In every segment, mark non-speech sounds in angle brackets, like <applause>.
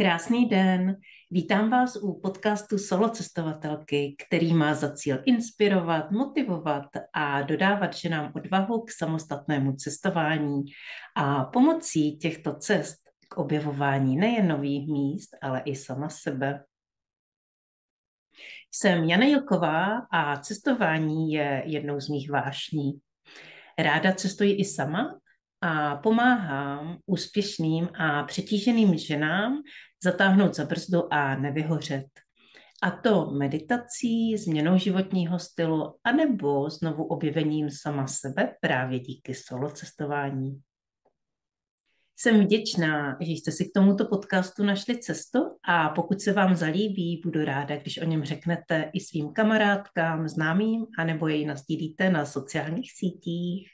Krásný den. Vítám vás u podcastu Solo cestovatelky, který má za cíl inspirovat, motivovat a dodávat ženám odvahu k samostatnému cestování a pomocí těchto cest k objevování nejen nových míst, ale i sama sebe. Jsem Jana Jilková a cestování je jednou z mých vášní. Ráda cestuji i sama a pomáhám úspěšným a přetíženým ženám zatáhnout za brzdu a nevyhořet. A to meditací, změnou životního stylu, anebo znovu objevením sama sebe právě díky solo cestování. Jsem vděčná, že jste si k tomuto podcastu našli cestu a pokud se vám zalíbí, budu ráda, když o něm řeknete i svým kamarádkám, známým, anebo jej nastílíte na sociálních sítích.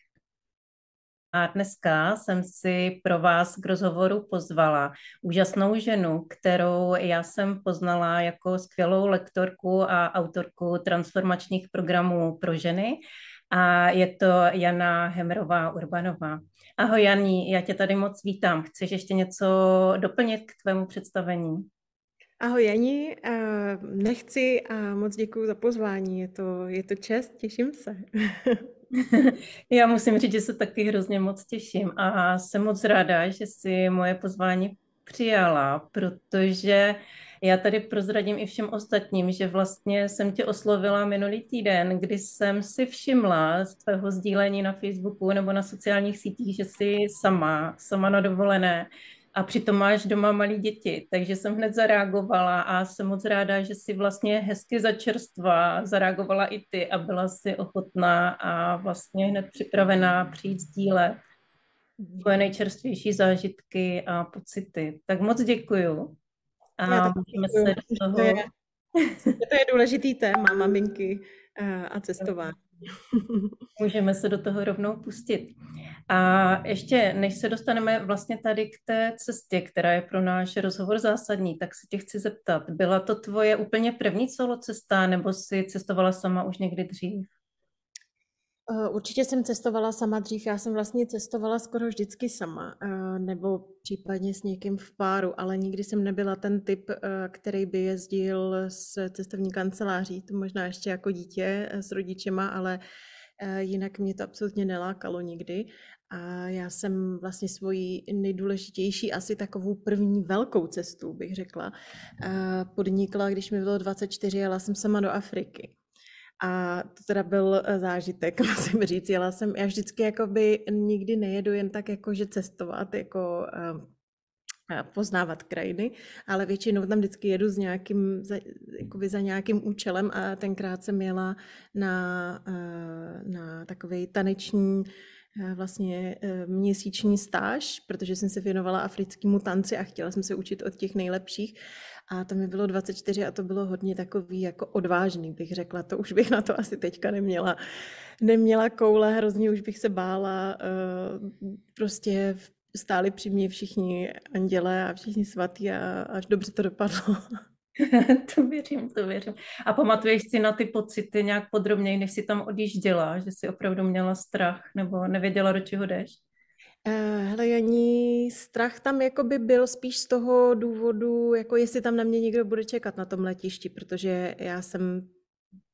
A dneska jsem si pro vás k rozhovoru pozvala úžasnou ženu, kterou já jsem poznala jako skvělou lektorku a autorku transformačních programů pro ženy. A je to Jana Hemrová Urbanová. Ahoj Janí, já tě tady moc vítám. Chceš ještě něco doplnit k tvému představení? Ahoj Jani, eh, nechci a moc děkuji za pozvání. Je to, je to čest, těším se. <laughs> <laughs> Já musím říct, že se taky hrozně moc těším a jsem moc ráda, že si moje pozvání přijala, protože já tady prozradím i všem ostatním, že vlastně jsem tě oslovila minulý týden, kdy jsem si všimla z tvého sdílení na Facebooku nebo na sociálních sítích, že jsi sama, sama na dovolené a přitom máš doma malí děti. Takže jsem hned zareagovala a jsem moc ráda, že si vlastně hezky začerstva zareagovala i ty a byla si ochotná a vlastně hned připravená přijít sdílet tvoje nejčerstvější zážitky a pocity. Tak moc děkuju. A můžeme se do toho... To je, to je důležitý téma maminky eh, a cestování. <laughs> Můžeme se do toho rovnou pustit. A ještě, než se dostaneme vlastně tady k té cestě, která je pro náš rozhovor zásadní, tak se tě chci zeptat, byla to tvoje úplně první solo cesta, nebo si cestovala sama už někdy dřív? Eh, určitě jsem cestovala sama dřív, já jsem vlastně cestovala skoro vždycky sama, eh, nebo případně s někým v páru, ale nikdy jsem nebyla ten typ, eh, který by jezdil s cestovní kanceláří, to možná ještě jako dítě s rodičema, ale jinak mě to absolutně nelákalo nikdy. A já jsem vlastně svoji nejdůležitější, asi takovou první velkou cestu, bych řekla, podnikla, když mi bylo 24 jela jsem sama do Afriky. A to teda byl eh, zážitek, <laughs> musím říct. Jela jsem, já vždycky jakoby nikdy nejedu jen tak jako, že cestovat, jako eh, eh, poznávat krajiny, ale většinou tam vždycky jedu s nějakým, za, za nějakým účelem a tenkrát jsem jela na, na takový taneční Eh, vlastně eh, měsíční stáž, protože jsem se věnovala africkému tanci a chtěla jsem se učit od těch nejlepších. A to mi bylo 24 a to bylo hodně takový jako odvážný, bych řekla. To už bych na to asi teďka neměla. Neměla koule, hrozně už bych se bála. Eh, prostě stáli při mě všichni anděle a všichni svatí a až dobře to dopadlo. <laughs> <laughs> to věřím, to věřím. A pamatuješ si na ty pocity nějak podrobněji, než si tam odjížděla, že jsi opravdu měla strach nebo nevěděla, do čeho jdeš? Eh, hele, Janí, strach tam jako by byl spíš z toho důvodu, jako jestli tam na mě někdo bude čekat na tom letišti, protože já jsem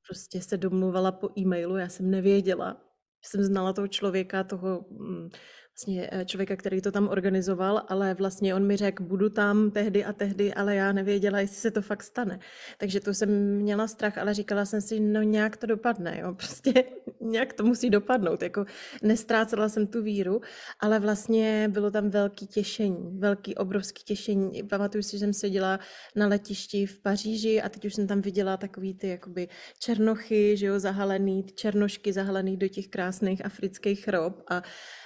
prostě se domluvala po e-mailu, já jsem nevěděla. Jsem znala toho člověka, toho mm, vlastně eh, člověka, který to tam organizoval, ale vlastně on mi řekl, budu tam tehdy a tehdy, ale já nevěděla, jestli se to fakt stane. Takže to jsem měla strach, ale říkala jsem si, no nějak to dopadne, jo, <laughs> prostě nějak to musí dopadnout, jako nestrácela jsem tu víru, ale vlastně bylo tam velký těšení, velký obrovský těšení. Pamatuju si, že jsem seděla na letišti v Paříži a teď už jsem tam viděla takový ty jakoby černochy, že jo, zahalený, černošky zahalený do těch krásných afrických rob a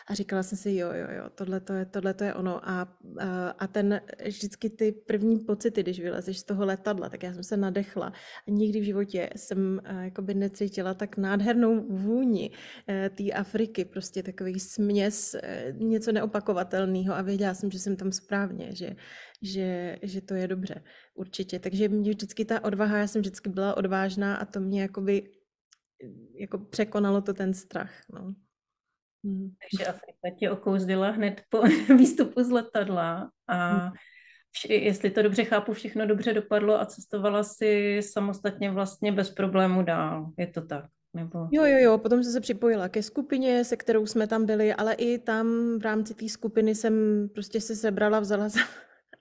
a říkala jsem si, jo, jo, jo, tohle to je, tohle to je ono. A, a, a ten vždycky ty první pocity, když vylezeš z toho letadla, tak já jsem se nadechla. A nikdy v životě jsem eh, jakoby necítila tak nádhernou vůni eh, té Afriky, prostě takový směs, eh, něco neopakovatelného a věděla jsem, že jsem tam správně, že, že, že to je dobře, určitě. Takže mě vždycky ta odvaha, já jsem vždycky byla odvážná a to mě jakoby jako překonalo to ten strach. No. Mm. Takže Afrika tě okouzdila hned po <laughs> výstupu z letadla a mm. vš- jestli to dobře chápu, všechno dobře dopadlo a cestovala si samostatně vlastně bez problému dál. Je to tak? Nebo... Jo, jo, jo, potom jsem se připojila ke skupině, se kterou jsme tam byli, ale i tam v rámci té skupiny jsem prostě se sebrala, vzala za,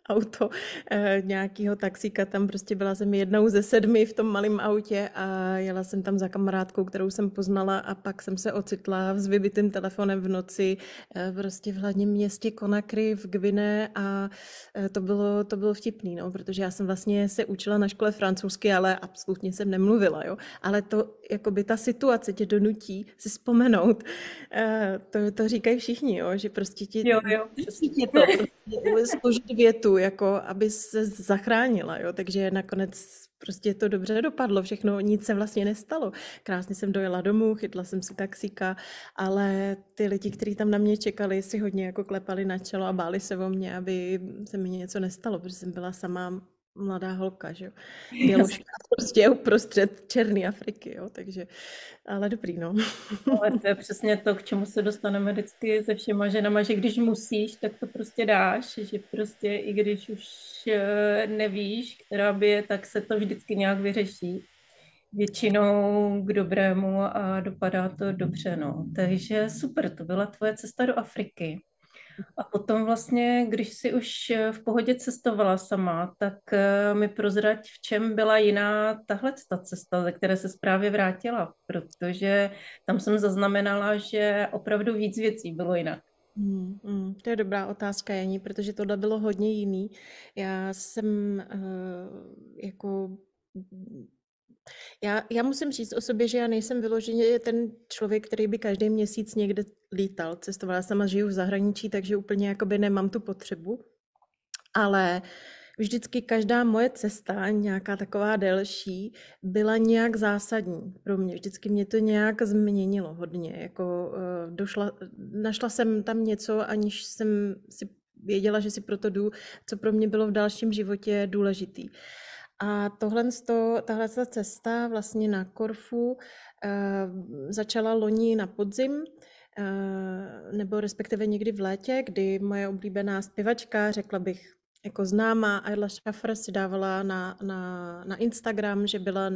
auto eh, nějakého taxíka, tam prostě byla jsem jednou ze sedmi v tom malém autě a jela jsem tam za kamarádkou, kterou jsem poznala a pak jsem se ocitla s vybitým telefonem v noci eh, prostě v hlavním městě Konakry v Gvine a eh, to bylo, to bylo vtipný, no, protože já jsem vlastně se učila na škole francouzsky, ale absolutně jsem nemluvila, jo. Ale to, jakoby ta situace tě donutí si vzpomenout, eh, to, to říkají všichni, jo, že prostě ti... Jo, jo, prostě to, prostě, Prostě, Prostě, složit větu, jako aby se zachránila, jo? takže nakonec prostě to dobře dopadlo, všechno, nic se vlastně nestalo. Krásně jsem dojela domů, chytla jsem si taxíka, ale ty lidi, kteří tam na mě čekali, si hodně jako klepali na čelo a báli se o mě, aby se mi něco nestalo, protože jsem byla sama mladá holka, že jo. <laughs> Běloška <laughs> prostě je uprostřed Černé Afriky, jo, takže, ale dobrý, no. no. ale to je přesně to, k čemu se dostaneme vždycky se všema ženama, že když musíš, tak to prostě dáš, že prostě i když už eh, nevíš, která by je, tak se to vždycky nějak vyřeší. Většinou k dobrému a dopadá to dobře, no. Takže super, to byla tvoje cesta do Afriky. A potom vlastně, když si už eh, v pohodě cestovala sama, tak eh, mi prozrať, v čem byla jiná tahle ta cesta, ze které se právě vrátila, protože tam jsem zaznamenala, že opravdu víc věcí bylo jinak. Hmm, hmm, to je dobrá otázka, Janí, protože tohle bylo hodně jiný. Já jsem uh, jako já, já musím říct o sobě, že já nejsem vyloženě ten člověk, který by každý měsíc někde lítal, cestovala. Sama žiju v zahraničí, takže úplně jakoby nemám tu potřebu. Ale vždycky každá moje cesta, nějaká taková delší, byla nějak zásadní pro mě. Vždycky mě to nějak změnilo hodně. Jako eh, došla, našla jsem tam něco, aniž jsem si věděla, že si proto jdu, co pro mě bylo v dalším životě důležitý. A tohle, tahle cesta vlastně na Korfu eh, začala loni na podzim, eh, nebo respektive někdy v létě, kdy moje oblíbená zpěvačka, řekla bych jako známá, Ayla Schaffer si dávala na, na, na Instagram, že byla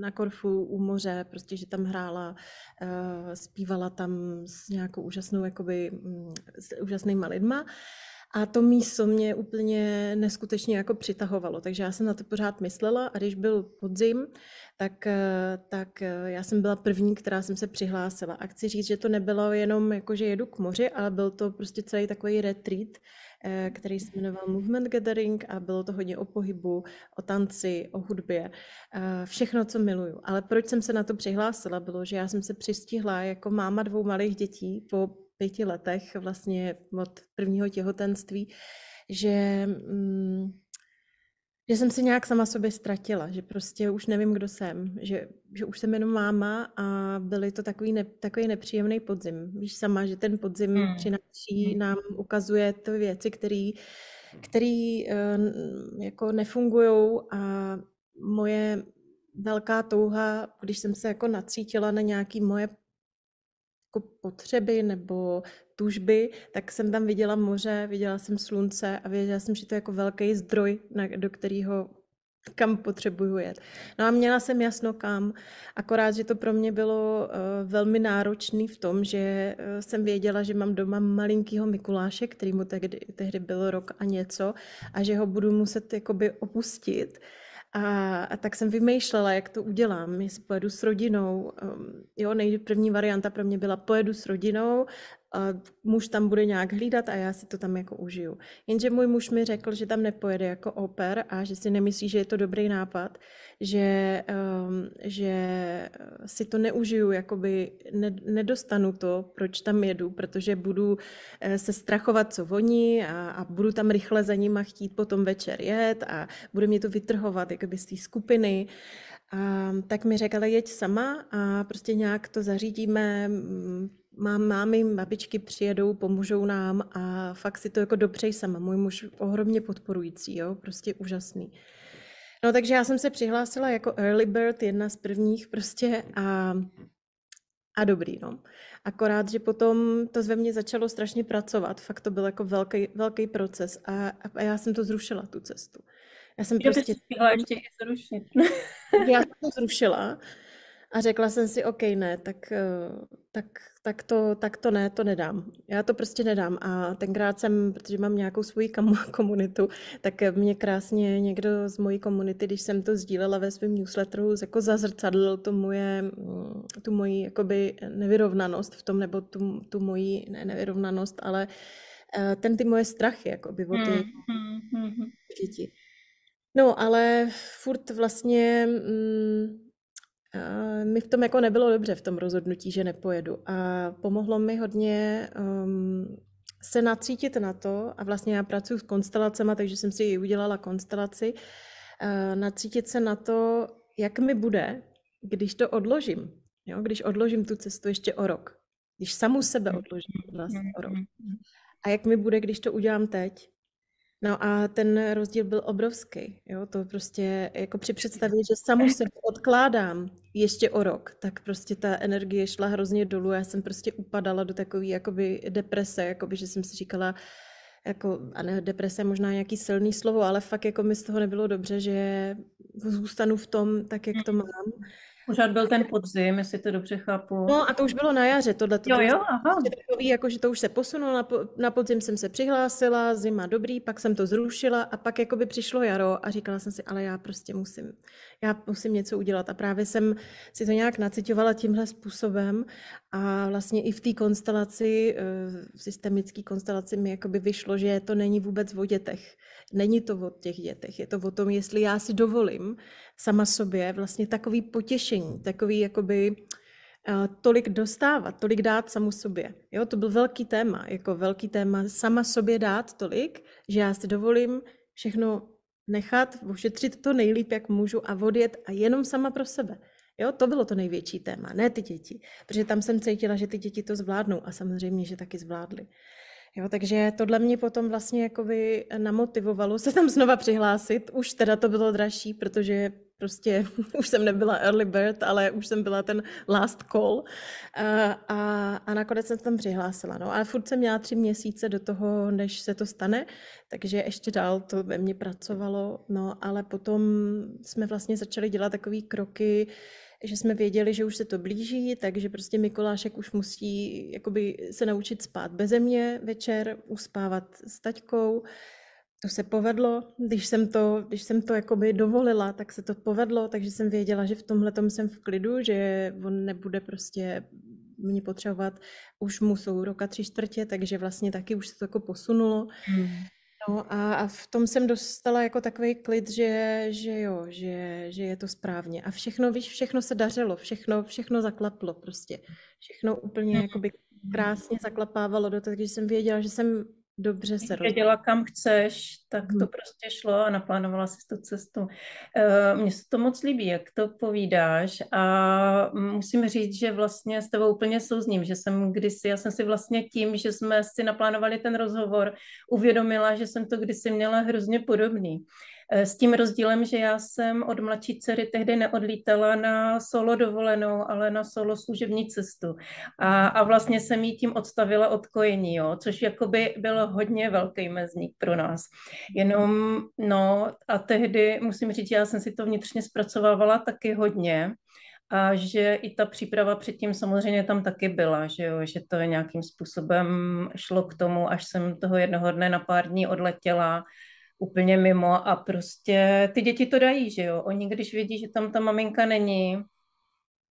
na Korfu u moře, prostě, že tam hrála, eh, zpívala tam s nějakou úžasnou, jakoby, mm, s úžasnýma lidma. A to místo mě úplně neskutečně jako přitahovalo, takže já jsem na to pořád myslela a když byl podzim, tak, eh, tak eh, já jsem byla první, která jsem se přihlásila. A chci říct, že to nebylo jenom jako, že jedu k moři, ale byl to prostě celý takový retreat, eh, který se jmenoval Movement Gathering a bylo to hodně o pohybu, o tanci, o hudbě, všechno, co miluju. Ale proč jsem se na to přihlásila, bylo, že já jsem se přistihla jako máma dvou malých dětí po pěti letech, vlastně od prvního těhotenství, že, mm, že jsem se nějak sama sobě ztratila, že prostě už nevím, kdo jsem, že, že už jsem jenom máma a byly to takový, ne, takový nepříjemný podzim. Víš sama, že ten podzim hmm. přináší, hmm. nám ukazuje ty věci, které který eh, jako nefungují a moje velká touha, když jsem se jako nacítila na nějaké moje jako potřeby nebo tužby, tak jsem tam viděla moře, viděla jsem slunce a věděla jsem, že to je jako velký zdroj, do kterého kam potřebuju jet. No a měla jsem jasno kam, akorát, že to pro mě bylo uh, velmi náročné v tom, že uh, jsem věděla, že mám doma malinkýho Mikuláše, který mu tehdy, tehdy byl rok a něco a že ho budu muset jakoby opustit a, a tak jsem vymýšlela, jak to udělám, jestli pojedu s rodinou. Um, jo, nejprvní varianta pro mě byla pojedu s rodinou muž tam bude nějak hlídat a já si to tam jako užiju. Jenže můj muž mi řekl, že tam nepojede jako oper a že si nemyslí, že je to dobrý nápad, že, um, že si to neužiju, jakoby ne, nedostanu to, proč tam jedu, protože budu eh, se strachovat, co voní a, a budu tam rychle za nima chtít potom večer jet a bude mě to vytrhovat jakoby z té skupiny. A, tak mi řekla, jeď sama a prostě nějak to zařídíme, mm, mám mámy, babičky přijedou, pomůžou nám a fakt si to jako dobře sama. Můj muž ohromně podporující, jo, prostě úžasný. No takže já jsem se přihlásila jako early bird, jedna z prvních prostě a, a dobrý, no. Akorát, že potom to ve mně začalo strašně pracovat, fakt to byl jako velký, velký proces a, a já jsem to zrušila, tu cestu. Já jsem prostě... ještě zrušit. <laughs> já jsem to zrušila a řekla jsem si, OK, ne, tak eh, tak, tak, to, tak to ne, to nedám. Já to prostě nedám. A tenkrát jsem, protože mám nějakou svoji <laughs> komunitu, tak mě krásně někdo z mojí komunity, když jsem to sdílela ve svém newsletteru, jako zazrcadlil to moje, mm, tu moji jakoby nevyrovnanost v tom, nebo tu, tu moji ne, nevyrovnanost, ale eh, ten ty moje strachy, by o ty mm, děti. No, ale furt vlastně... Mm, Eh, mi v tom jako nebylo dobře, v tom rozhodnutí, že nepojedu. A pomohlo mi hodně um, se natřítit na to, a vlastně já pracuji s konstelacemi, takže jsem si ji udělala konstelaci, uh, eh, natřítit se na to, jak mi bude, když to odložím. Jo? Když odložím tu cestu ještě o rok. Když samu sebe mhm. odložím vlastně o rok. Mhm. A jak mi bude, když to udělám teď. No a ten rozdíl byl obrovský. Jo? To prostě jako při představě, že samu se odkládám ještě o rok, tak prostě ta energie šla hrozně dolů. Já jsem prostě upadala do takové jakoby deprese, jakoby, že jsem si říkala, jako, a ne, deprese možná nějaký silný slovo, ale fakt jako mi z toho nebylo dobře, že zůstanu v tom tak, jak to mhm. mám. Pořád byl ten podzim, jestli to dobře chápu. No a to už bylo na jaře, tohle. Jo, jo, prostě aha. jako, že to už se posunulo, na, po, na podzim jsem se přihlásila, zima dobrý, pak jsem to zrušila a pak jako by přišlo jaro a říkala jsem si, ale já prostě musím, já musím něco udělat a právě jsem si to nějak nacitovala tímhle způsobem a vlastně i v té konstelaci, eh, v systemické konstelaci mi by vyšlo, že to není vůbec o dětech. Není to o těch dětech, je to o tom, jestli já si dovolím sama sobě vlastně takový potěšení, takový jakoby eh, tolik dostávat, tolik dát samu sobě. Jo, to byl velký téma, jako velký téma sama sobě dát tolik, že já si dovolím všechno nechat, ušetřit to nejlíp, jak můžu a odjet a jenom sama pro sebe. Jo, to bylo to největší téma, ne ty děti, protože tam jsem cítila, že ty děti to zvládnou a samozřejmě, že taky zvládly. Jo, takže tohle mě potom vlastně jakoby namotivovalo se tam znova přihlásit. Už teda to bylo dražší, protože prostě <laughs> už jsem nebyla early bird, ale už jsem byla ten last call a, a, a nakonec jsem tam přihlásila. No. Ale furt jsem měla tři měsíce do toho, než se to stane, takže ještě dál to ve mně pracovalo, no ale potom jsme vlastně začali dělat takové kroky, že jsme věděli, že už se to blíží, takže prostě Mikolášek už musí jakoby se naučit spát beze mě večer, uspávat s taťkou. To se povedlo, když jsem to, když jsem to jakoby dovolila, tak se to povedlo, takže jsem věděla, že v tomhle jsem v klidu, že on nebude prostě mě potřebovat, už mu jsou roka tři čtvrtě, takže vlastně taky už se to jako posunulo. Hmm. No a, a v tom jsem dostala jako takový klid, že, že jo, že, že je to správně. A všechno, víš, všechno se dařilo, všechno, všechno zaklaplo prostě. Všechno úplně no. jakoby krásně zaklapávalo do toho, že jsem věděla, že jsem dobře se věděla, kam chceš, tak to hmm. prostě šlo a naplánovala si tu cestu. Eh, mně se to moc líbí, jak to povídáš a musím říct, že vlastně s tebou úplně souzním, že jsem kdysi, já jsem si vlastně tím, že jsme si naplánovali ten rozhovor, uvědomila, že jsem to kdysi měla hrozně podobný. Eh, s tím rozdílem, že já jsem od mladší dcery tehdy neodlítala na solo dovolenou, ale na solo služební cestu. A, a vlastně jsem jí tím odstavila od kojení, jo, což jakoby byl hodně velký mezník pro nás. Jenom, no a tehdy musím říct, já jsem si to vnitřně zpracovávala taky hodně, a že i ta příprava předtím samozřejmě tam taky byla, že, jo, že to nějakým způsobem šlo k tomu, až jsem toho jednoho dne na pár dní odletěla úplně mimo a prostě ty děti to dají, že jo. Oni, když vidí, že tam ta maminka není,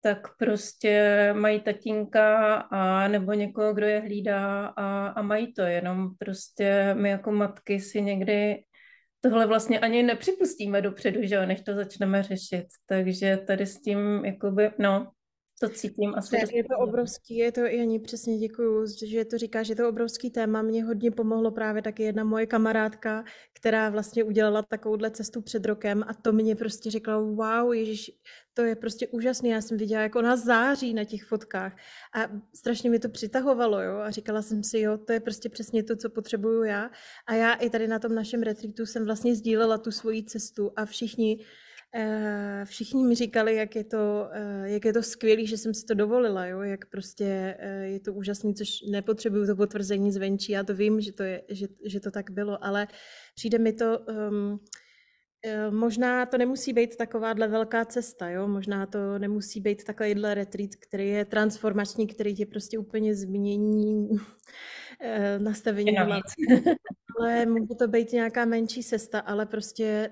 tak prostě mají tatínka a nebo někoho, kdo je hlídá a, a mají to, jenom prostě my jako matky si někdy tohle vlastně ani nepřipustíme dopředu, že jo, než to začneme řešit, takže tady s tím jakoby, no, to cítím. Asi je, je to obrovský, je to, Janí, přesně děkuju, že to říkáš, je to obrovský téma. Mě hodně pomohlo právě taky jedna moje kamarádka, která vlastně udělala takovouhle cestu před rokem a to mě prostě řekla, wow, ježiš, to je prostě úžasné. Já jsem viděla, jak ona září na těch fotkách a strašně mi to přitahovalo, jo, a říkala jsem si, jo, to je prostě přesně to, co potřebuju já. A já i tady na tom našem retreatu jsem vlastně sdílela tu svoji cestu a všichni Eh, všichni mi říkali, jak je to, eh, jak je to skvělé, že jsem si to dovolila, jo? jak prostě eh, je to úžasné, což nepotřebuju to potvrzení zvenčí, já to vím, že to, je, že, že to tak bylo, ale přijde mi to, um, Možná to nemusí být takováhle velká cesta, jo? možná to nemusí být takovýhle retreat, který je transformační, který tě prostě úplně změní <laughs> nastavení. <laughs> Ale může to být nějaká menší cesta, ale prostě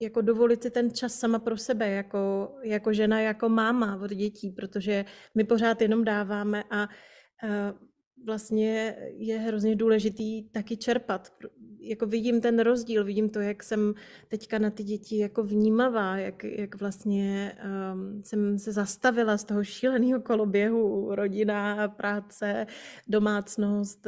jako dovolit si ten čas sama pro sebe, jako, jako žena, jako máma od dětí, protože my pořád jenom dáváme a, eh, vlastně je hrozně důležitý taky čerpat. Jako vidím ten rozdíl, vidím to, jak jsem teďka na ty děti jako vnímavá, jak, jak vlastně um, jsem se zastavila z toho šíleného koloběhu rodina, práce, domácnost,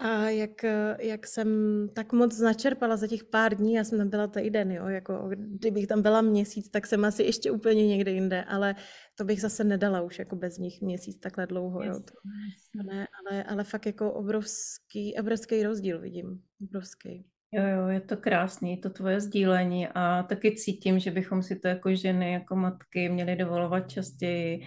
a jak, jak jsem tak moc načerpala za těch pár dní, já jsem tam byla den, jo, jako kdybych tam byla měsíc, tak jsem asi ještě úplně někde jinde, ale to bych zase nedala už jako bez nich měsíc takhle dlouho, jo. To, ne, ale, ale fakt jako obrovský, obrovský rozdíl vidím, obrovský. Jo, jo, je to krásný, to tvoje sdílení a taky cítím, že bychom si to jako ženy, jako matky měli dovolovat častěji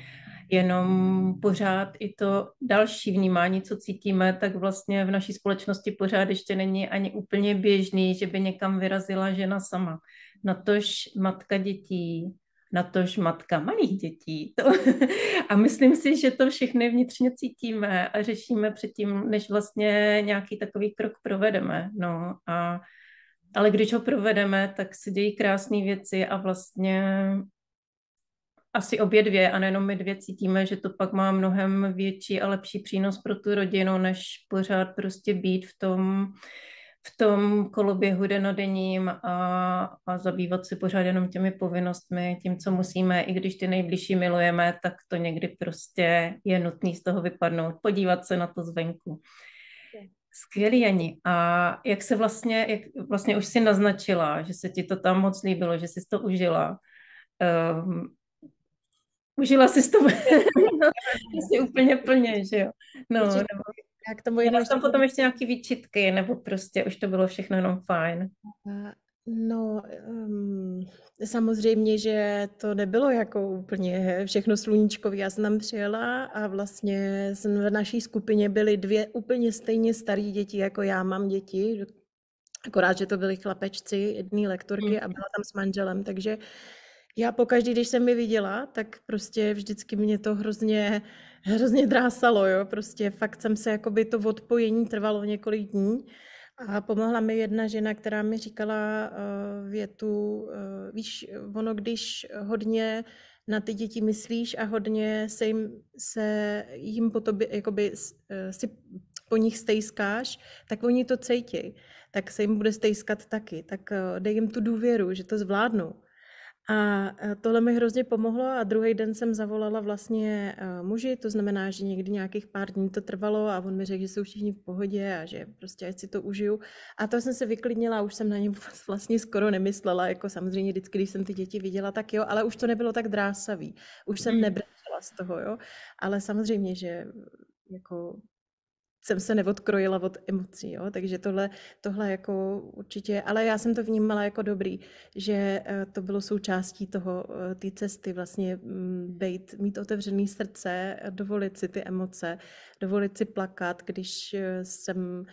jenom pořád i to další vnímání, co cítíme, tak vlastně v naší společnosti pořád ještě není ani úplně běžný, že by někam vyrazila žena sama. Natož matka dětí, natož matka malých dětí. To, <laughs> a myslím si, že to všechny vnitřně cítíme a řešíme předtím, než vlastně nějaký takový krok provedeme. No a ale když ho provedeme, tak se dějí krásné věci a vlastně asi obě dvě a nejenom my dvě cítíme, že to pak má mnohem větší a lepší přínos pro tu rodinu, než pořád prostě být v tom, v tom koloběhu denodenním a, a zabývat se pořád jenom těmi povinnostmi, tím, co musíme, i když ty nejbližší milujeme, tak to někdy prostě je nutný z toho vypadnout, podívat se na to zvenku. Skvělý, Jani. A jak se vlastně, jak vlastně už si naznačila, že se ti to tam moc líbilo, že jsi to užila, um, užila si <laughs> no, to asi úplně plně, že jo. No, nebo... Já k tomu jenom... tam potom ještě nějaké výčitky, nebo prostě už to bylo všechno jenom fajn. No, um, samozřejmě, že to nebylo jako úplně všechno sluníčkové. Já jsem tam přijela a vlastně jsem v naší skupině byly dvě úplně stejně staré děti, jako já mám děti, akorát, že to byly chlapečci jedné lektorky hmm. a byla tam s manželem, takže já pokaždý, když jsem je viděla, tak prostě vždycky mě to hrozně, hrozně drásalo, jo. Prostě fakt jsem se, jakoby to odpojení trvalo několik dní. A pomohla mi jedna žena, která mi říkala uh, větu, uh, víš, ono, když hodně na ty děti myslíš a hodně se jim, se jim po tobě, jakoby, eh, si po nich stejskáš, tak oni to cítí. Tak se jim bude stejskat taky. Tak dej jim tu důvěru, že to zvládnou. A e, tohle mi hrozně pomohlo a druhý den jsem zavolala vlastně e, muži, to znamená, že někdy nějakých pár dní to trvalo a on mi řekl, že jsou všichni v pohodě a že prostě ať si to užiju. A to jsem se vyklidnila a už jsem na něm <laughs> vlastně skoro nemyslela, jako samozřejmě vždycky, když jsem ty děti viděla, tak jo, ale už to nebylo tak drásavý. Už jsem hmm. nebrečela z toho, jo. Ale samozřejmě, že jako jsem se neodkrojila od emocí, jo? takže tohle, tohle jako určitě, ale já jsem to vnímala jako dobrý, že eh, to bylo součástí toho, eh, té cesty vlastně mm, být, mít otevřený srdce, eh, dovolit si ty emoce, dovolit si plakat, když jsem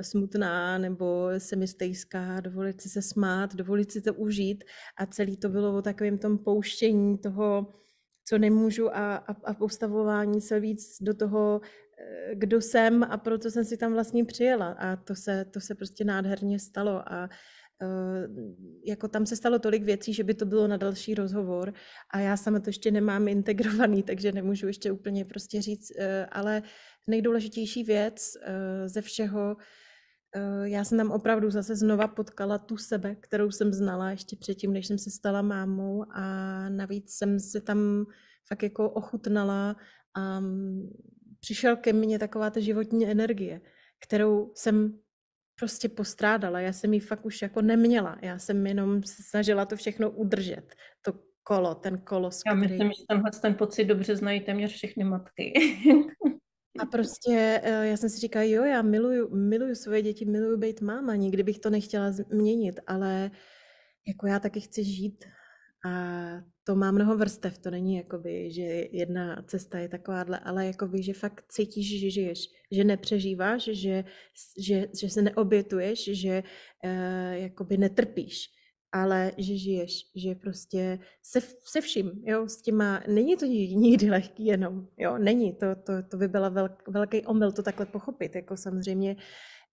smutná nebo se mi stejská, dovolit si se smát, dovolit si to užít a celý to bylo o takovém tom pouštění toho, co nemůžu a, a, a postavování se víc do toho kdo jsem a proto jsem si tam vlastně přijela. A to se, to se prostě nádherně stalo. A eh, jako tam se stalo tolik věcí, že by to bylo na další rozhovor a já sama to ještě nemám integrovaný, <laughs> takže nemůžu ještě úplně prostě říct, eh, ale nejdůležitější věc eh, ze všeho, já jsem tam opravdu zase znova potkala tu sebe, kterou jsem znala ještě předtím, než jsem se stala mámou a navíc jsem se tam fakt jako ochutnala a mm, přišel ke mně taková ta životní energie, kterou jsem prostě postrádala. Já jsem ji fakt už jako neměla. Já jsem jenom snažila to všechno udržet. To kolo, ten kolos. Já který... myslím, že tenhle ten pocit dobře znají téměř všechny matky. A prostě eh, já jsem si říkala, jo, já miluju, miluju svoje děti, miluju být máma, nikdy bych to nechtěla změnit, ale jako já taky chci žít a to má mnoho vrstev, to není jakoby, že jedna cesta je takováhle, ale jakoby, že fakt cítíš, že žiješ, že nepřežíváš, že, že, že se neobětuješ, že jako jakoby netrpíš, ale že žiješ, že prostě se, se vším, jo, s těma, není to nikdy lehký jenom, jo, není, to, to, to by byla velk, velký omyl to takhle pochopit, jako samozřejmě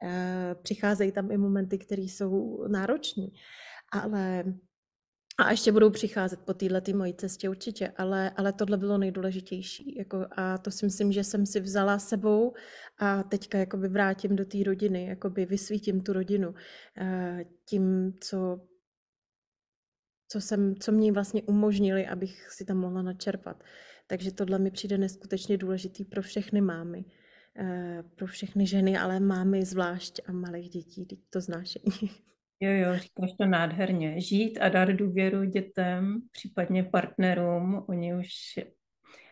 eh, přicházejí tam i momenty, které jsou náročné, ale a ještě budou přicházet po téhle mojí cestě určitě, ale, ale tohle bylo nejdůležitější. Jako, a to si myslím, že jsem si vzala sebou a teďka jakoby vrátím do té rodiny, jakoby vysvítím tu rodinu eh, tím, co, co, jsem, co mě vlastně umožnili, abych si tam mohla načerpat. Takže tohle mi přijde neskutečně důležitý pro všechny mámy, eh, pro všechny ženy, ale mámy zvlášť a malých dětí, to znášení. <laughs> Jo, jo, říkáš to nádherně. Žít a dát důvěru dětem, případně partnerům, oni už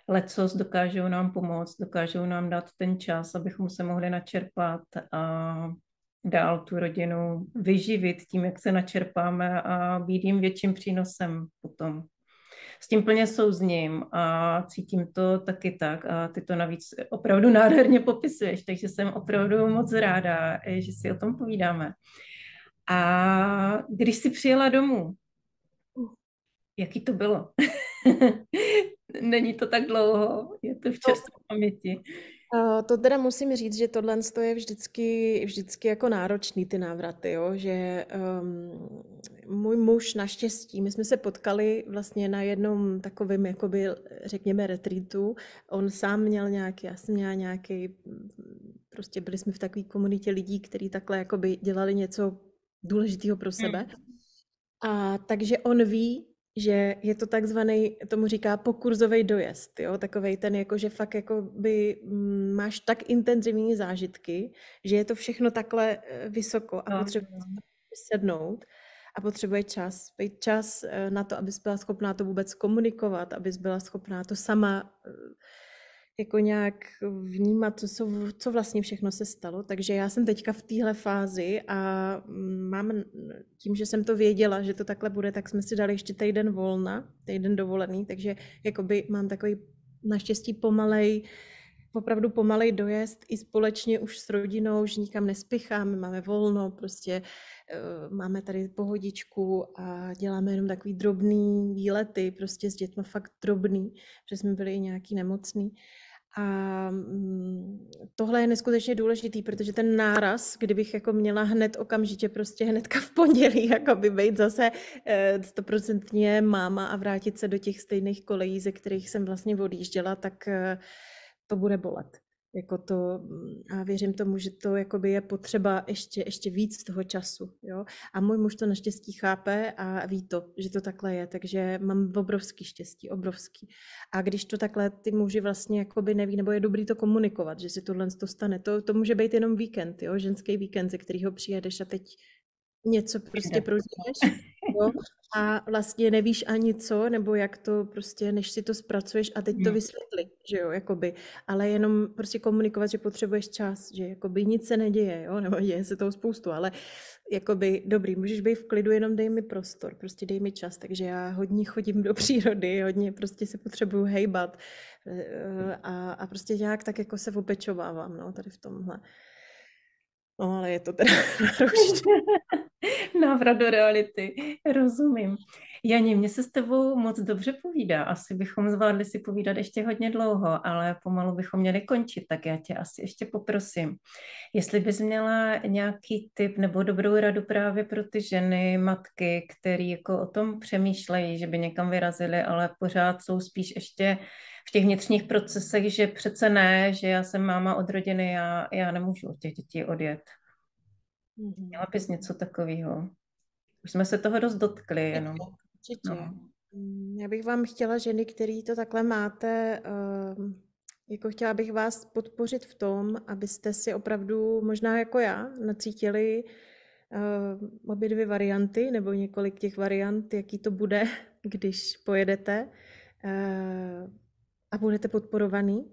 lecos dokážou nám pomoct, dokážou nám dát ten čas, abychom se mohli načerpat a dál tu rodinu vyživit tím, jak se načerpáme a být jim větším přínosem potom. S tím plně souzním a cítím to taky tak a ty to navíc opravdu nádherně popisuješ, takže jsem opravdu moc ráda, že si o tom povídáme. A když jsi přijela domů, jaký to bylo? <laughs> Není to tak dlouho, je to v no. čerstvé paměti. To teda musím říct, že tohle je vždycky, vždycky jako náročný ty návraty, jo? že um, můj muž naštěstí, my jsme se potkali vlastně na jednom takovém, jakoby, řekněme, retreatu. On sám měl nějaký, já jsem měla nějaký, prostě byli jsme v takové komunitě lidí, kteří takhle jakoby dělali něco důležitého pro sebe. Hmm. A takže on ví, že je to takzvaný, tomu říká pokurzový dojezd, jo, takovej ten jako, že fakt jako by mm, máš tak intenzivní zážitky, že je to všechno takhle eh, vysoko a no, potřebuješ no. sednout a potřebuje čas, čas eh, na to, abys byla schopná to vůbec komunikovat, abys byla schopná to sama eh, jako nějak vnímat, co, jsou, co vlastně všechno se stalo. Takže já jsem teďka v téhle fázi a mm, mám, tím, že jsem to věděla, že to takhle bude, tak jsme si dali ještě týden volna, týden dovolený, takže jakoby mám takový naštěstí pomalej, opravdu pomalej dojezd i společně už s rodinou, že nikam nespěcháme, máme volno, prostě eh, máme tady pohodičku a děláme jenom takový drobný výlety, prostě s dětma fakt drobný, protože jsme byli i nějaký nemocný. A mm, tohle je neskutečně důležitý, protože ten náraz, kdybych jako měla hned okamžitě, prostě hnedka v pondělí, <laughs> jako by být zase eh, stoprocentně máma a vrátit se do těch stejných kolejí, ze kterých jsem vlastně odjížděla, tak eh, to bude bolet jako to, mm, a věřím tomu, že to jakoby je potřeba ještě, ještě víc toho času. Jo? A můj muž to naštěstí chápe a ví to, že to takhle je, takže mám obrovský štěstí, obrovský. A když to takhle ty muži vlastně jakoby neví, nebo je dobrý to komunikovat, že si tohle to stane, to, to může být jenom víkend, jo? ženský víkend, ze kterého přijedeš a teď Něco prostě prožiješ no, <laughs> a vlastně nevíš ani co, nebo jak to prostě, než si to zpracuješ a teď to hmm. vysvětli, že jo, jakoby. Ale jenom prostě komunikovat, že potřebuješ čas, že jakoby nic se neděje, jo, nebo děje se toho spoustu, ale jakoby dobrý, můžeš být v klidu, jenom dej mi prostor, prostě dej mi čas, takže já hodně chodím do přírody, hodně prostě se potřebuju hejbat eh, a, a prostě nějak tak jako se opečovávám, no, tady v tomhle. No, ale je to teda <laughs> <laughs> <laughs> návrat do reality. Rozumím. Janě, mě se s tebou moc dobře povídá. Asi bychom zvládli si povídat ještě hodně dlouho, ale pomalu bychom měli končit, tak já tě asi ještě poprosím. Jestli bys měla nějaký tip nebo dobrou radu právě pro ty ženy, matky, které jako o tom přemýšlejí, že by někam vyrazili, ale pořád jsou spíš ještě v těch vnitřních procesech, že přece ne, že já jsem máma od rodiny, já, já nemůžu od těch dětí odjet. Mm-hmm. Měla bys něco takového. Už jsme se toho dost dotkli, jenom. Určitě. No. Mm, já bych vám chtěla, ženy, který to takhle máte, ehm, jako chtěla bych vás podpořit v tom, abyste si opravdu, možná jako já, nacítili ehm, obě dvě varianty nebo několik těch variant, jaký to bude, <laughs> když pojedete ehm, a budete podporovaný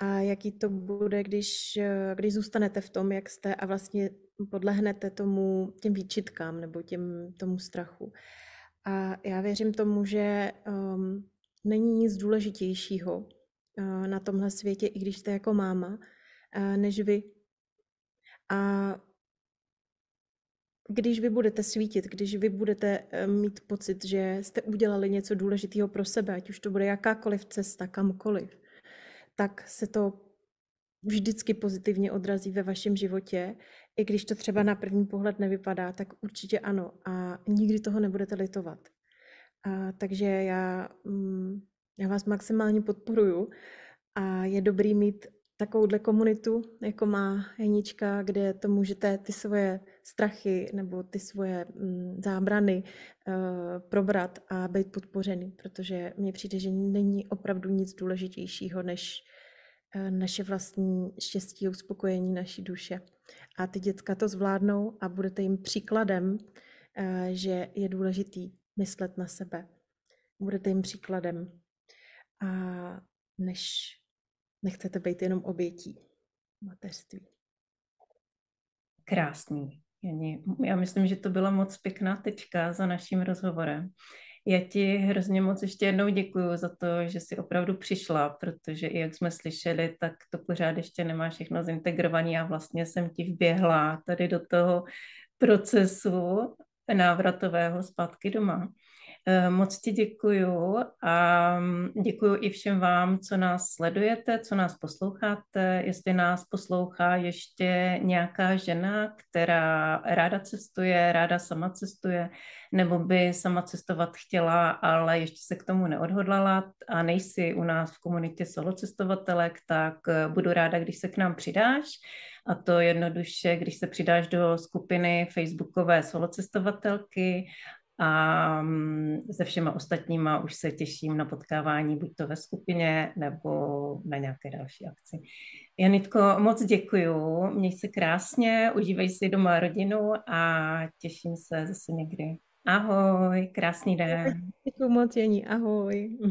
a jaký to bude, když, eh, když zůstanete v tom, jak jste a vlastně podlehnete tomu těm výčitkám nebo těm, tomu strachu. A já věřím tomu, že um, není nic důležitějšího uh, na tomhle světě, i když jste jako máma, uh, než vy. A když vy budete svítit, když vy budete mít pocit, že jste udělali něco důležitého pro sebe, ať už to bude jakákoliv cesta, kamkoliv, tak se to vždycky pozitivně odrazí ve vašem životě. I když to třeba na první pohled nevypadá, tak určitě ano. A nikdy toho nebudete litovat. A, takže já, mm, já vás maximálně podporuju. A je dobrý mít takovouhle komunitu, jako má Henička, kde to můžete ty svoje strachy nebo ty svoje mm, zábrany eh, probrat a být podpořený, protože mně přijde, že není opravdu nic důležitějšího než eh, naše vlastní štěstí a uspokojení naší duše. A ty děcka to zvládnou a budete jim příkladem, eh, že je důležitý myslet na sebe. Budete jim příkladem. A než Nechcete být jenom obětí mateřství. Krásný. Já myslím, že to byla moc pěkná tečka za naším rozhovorem. Já ti hrozně moc ještě jednou děkuji za to, že jsi opravdu přišla, protože i jak jsme slyšeli, tak to pořád ještě nemáš všechno zintegrované a vlastně jsem ti vběhla tady do toho procesu návratového zpátky doma. Eh, moc ti děkuju a mm, děkuju i všem vám, co nás sledujete, co nás posloucháte. Jestli nás poslouchá ještě nějaká žena, která ráda cestuje, ráda sama cestuje, nebo by sama cestovat chtěla, ale ještě se k tomu neodhodlala a nejsi u nás v komunitě cestovatelek, tak eh, budu ráda, když se k nám přidáš. A to jednoduše, když se přidáš do skupiny facebookové solocestovatelky a mm, se všema ostatníma už se těším na potkávání, buď to ve skupině nebo na nějaké další akci. Janitko, moc děkuju, měj se krásně, užívej si doma rodinu a těším se zase někdy. Ahoj, krásný den. Děkuji moc, Janí. ahoj.